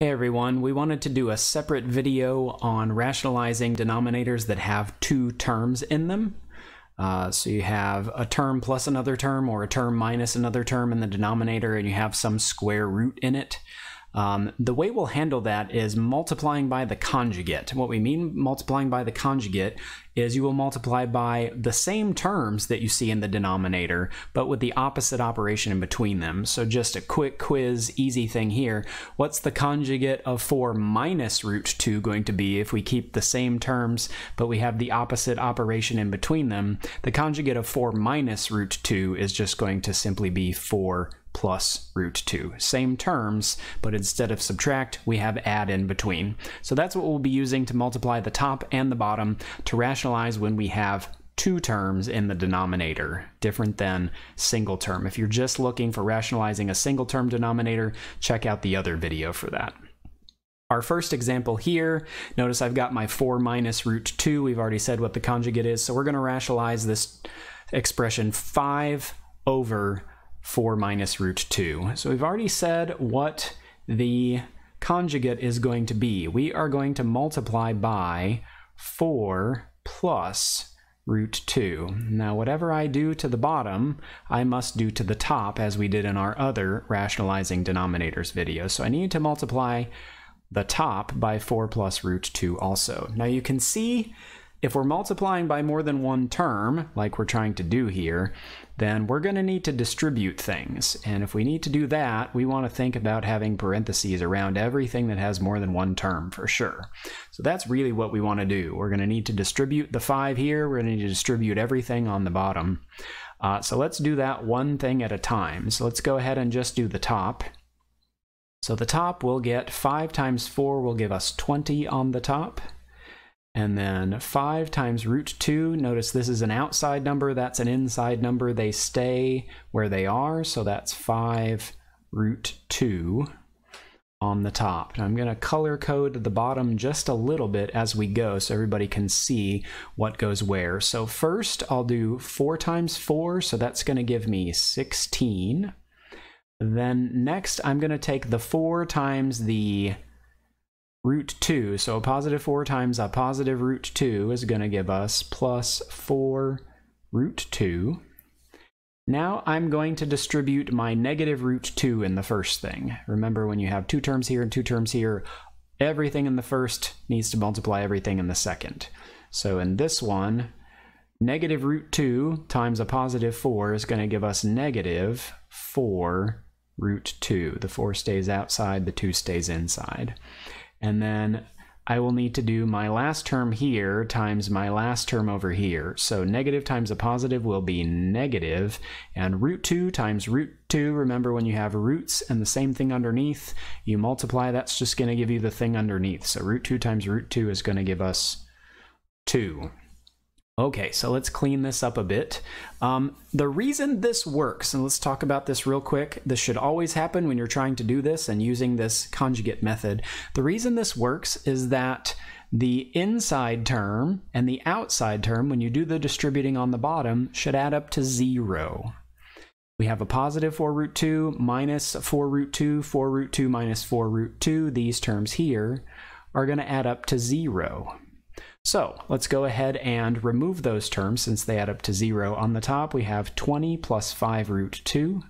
Hey everyone, we wanted to do a separate video on rationalizing denominators that have two terms in them. Uh, so you have a term plus another term or a term minus another term in the denominator and you have some square root in it. Um, the way we'll handle that is multiplying by the conjugate. What we mean multiplying by the conjugate is you will multiply by the same terms that you see in the denominator, but with the opposite operation in between them. So just a quick quiz, easy thing here. What's the conjugate of 4 minus root 2 going to be if we keep the same terms, but we have the opposite operation in between them? The conjugate of 4 minus root 2 is just going to simply be 4 plus root 2. Same terms, but instead of subtract, we have add in between. So that's what we'll be using to multiply the top and the bottom to rationalize when we have two terms in the denominator, different than single term. If you're just looking for rationalizing a single term denominator, check out the other video for that. Our first example here, notice I've got my 4 minus root 2. We've already said what the conjugate is, so we're going to rationalize this expression 5 over 4 minus root 2. So we've already said what the conjugate is going to be. We are going to multiply by 4 plus root 2. Now whatever I do to the bottom, I must do to the top as we did in our other rationalizing denominators video. So I need to multiply the top by 4 plus root 2 also. Now you can see if we're multiplying by more than one term, like we're trying to do here, then we're going to need to distribute things. And if we need to do that, we want to think about having parentheses around everything that has more than one term for sure. So that's really what we want to do. We're going to need to distribute the 5 here. We're going to need to distribute everything on the bottom. Uh, so let's do that one thing at a time. So let's go ahead and just do the top. So the top will get 5 times 4 will give us 20 on the top. And then 5 times root 2, notice this is an outside number, that's an inside number. They stay where they are, so that's 5 root 2 on the top. I'm going to color code the bottom just a little bit as we go so everybody can see what goes where. So first I'll do 4 times 4, so that's going to give me 16. Then next I'm going to take the 4 times the root 2. So a positive 4 times a positive root 2 is going to give us plus 4 root 2. Now I'm going to distribute my negative root 2 in the first thing. Remember when you have two terms here and two terms here, everything in the first needs to multiply everything in the second. So in this one, negative root 2 times a positive 4 is going to give us negative 4 root 2. The 4 stays outside, the 2 stays inside. And then I will need to do my last term here times my last term over here. So negative times a positive will be negative, and root 2 times root 2, remember when you have roots and the same thing underneath, you multiply, that's just going to give you the thing underneath. So root 2 times root 2 is going to give us 2. Okay, so let's clean this up a bit. Um, the reason this works, and let's talk about this real quick. This should always happen when you're trying to do this and using this conjugate method. The reason this works is that the inside term and the outside term, when you do the distributing on the bottom, should add up to zero. We have a positive 4 root 2 minus 4 root 2, 4 root 2 minus 4 root 2. These terms here are going to add up to zero. So let's go ahead and remove those terms since they add up to 0. On the top, we have 20 plus 5 root 2.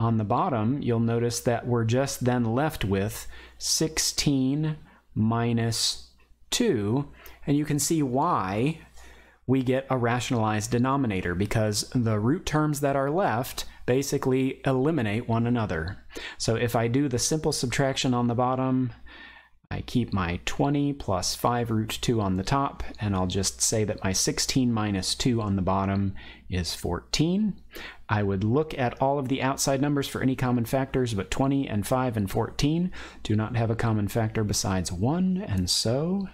On the bottom, you'll notice that we're just then left with 16 minus 2. And you can see why we get a rationalized denominator because the root terms that are left basically eliminate one another. So if I do the simple subtraction on the bottom I keep my 20 plus 5 root 2 on the top, and I'll just say that my 16 minus 2 on the bottom is 14. I would look at all of the outside numbers for any common factors, but 20 and 5 and 14 do not have a common factor besides 1, and so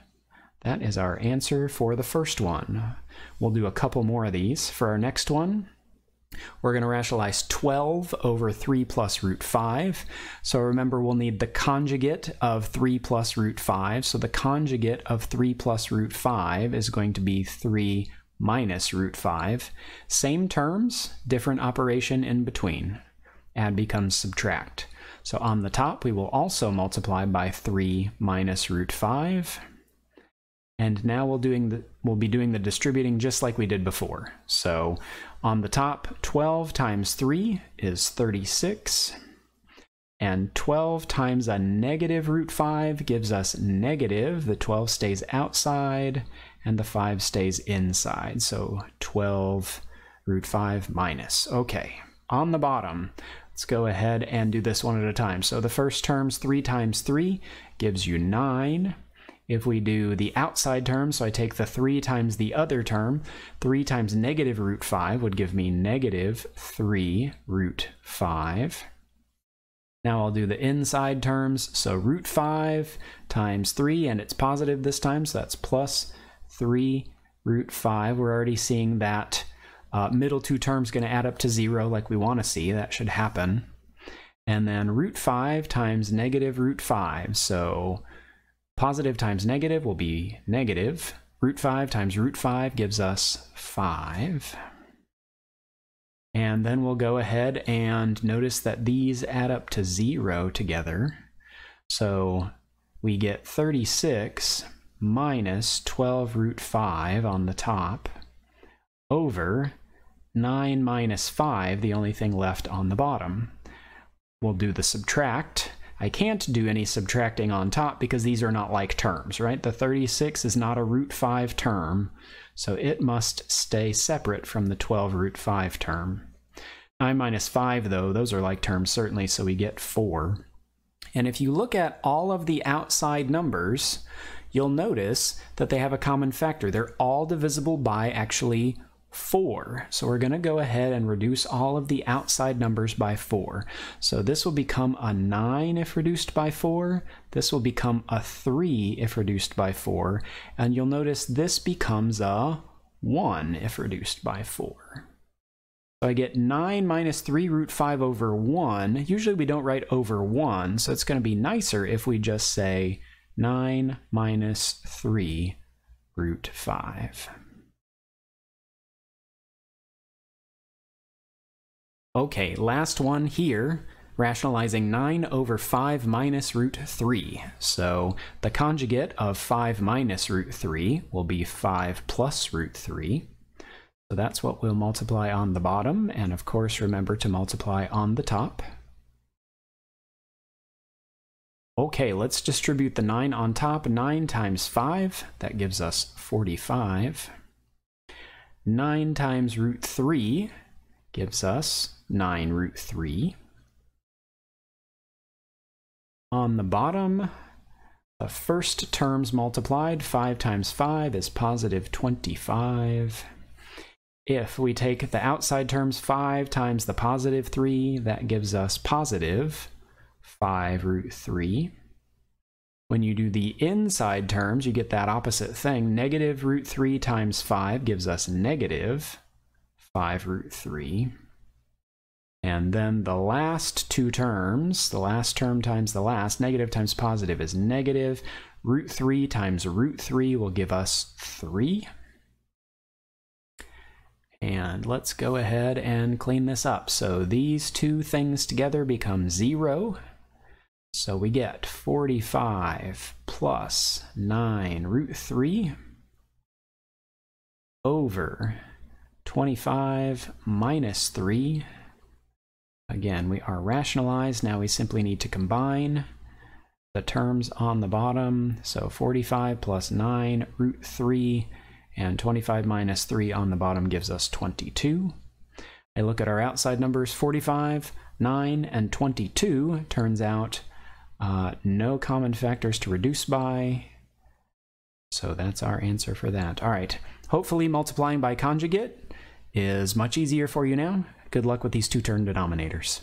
that is our answer for the first one. We'll do a couple more of these. For our next one, we're going to rationalize 12 over 3 plus root 5. So remember, we'll need the conjugate of 3 plus root 5. So the conjugate of 3 plus root 5 is going to be 3 minus root 5. Same terms, different operation in between. Add becomes subtract. So on the top, we will also multiply by 3 minus root 5. And now we'll, doing the, we'll be doing the distributing just like we did before. So on the top, 12 times 3 is 36. And 12 times a negative root 5 gives us negative. The 12 stays outside and the 5 stays inside. So 12 root 5 minus. Okay, on the bottom, let's go ahead and do this one at a time. So the first term's 3 times 3 gives you 9. If we do the outside term, so I take the 3 times the other term, 3 times negative root 5 would give me negative 3 root 5. Now I'll do the inside terms, so root 5 times 3, and it's positive this time, so that's plus 3 root 5. We're already seeing that uh, middle two terms going to add up to 0 like we want to see. That should happen. And then root 5 times negative root 5, so Positive times negative will be negative. Root 5 times root 5 gives us 5. And then we'll go ahead and notice that these add up to 0 together. So we get 36 minus 12 root 5 on the top over 9 minus 5, the only thing left on the bottom. We'll do the subtract, I can't do any subtracting on top because these are not like terms, right? The 36 is not a root 5 term, so it must stay separate from the 12 root 5 term. 9 minus 5, though, those are like terms certainly, so we get 4. And if you look at all of the outside numbers, you'll notice that they have a common factor. They're all divisible by actually 4. So we're going to go ahead and reduce all of the outside numbers by 4. So this will become a 9 if reduced by 4. This will become a 3 if reduced by 4. And you'll notice this becomes a 1 if reduced by 4. So I get 9 minus 3 root 5 over 1. Usually we don't write over 1, so it's going to be nicer if we just say 9 minus 3 root 5. Okay, last one here, rationalizing 9 over 5 minus root 3. So the conjugate of 5 minus root 3 will be 5 plus root 3. So that's what we'll multiply on the bottom, and of course remember to multiply on the top. Okay, let's distribute the 9 on top. 9 times 5, that gives us 45. 9 times root 3 gives us 9 root 3. On the bottom, the first terms multiplied, 5 times 5 is positive 25. If we take the outside terms 5 times the positive 3, that gives us positive 5 root 3. When you do the inside terms, you get that opposite thing. Negative root 3 times 5 gives us negative 5 root 3. And then the last two terms, the last term times the last, negative times positive is negative. Root 3 times root 3 will give us 3. And let's go ahead and clean this up. So these two things together become 0. So we get 45 plus 9 root 3 over 25 minus 3. Again, we are rationalized. Now we simply need to combine the terms on the bottom. So 45 plus 9 root 3 and 25 minus 3 on the bottom gives us 22. I look at our outside numbers 45, 9, and 22. Turns out uh, no common factors to reduce by. So that's our answer for that. All right. Hopefully multiplying by conjugate is much easier for you now. Good luck with these two turn denominators.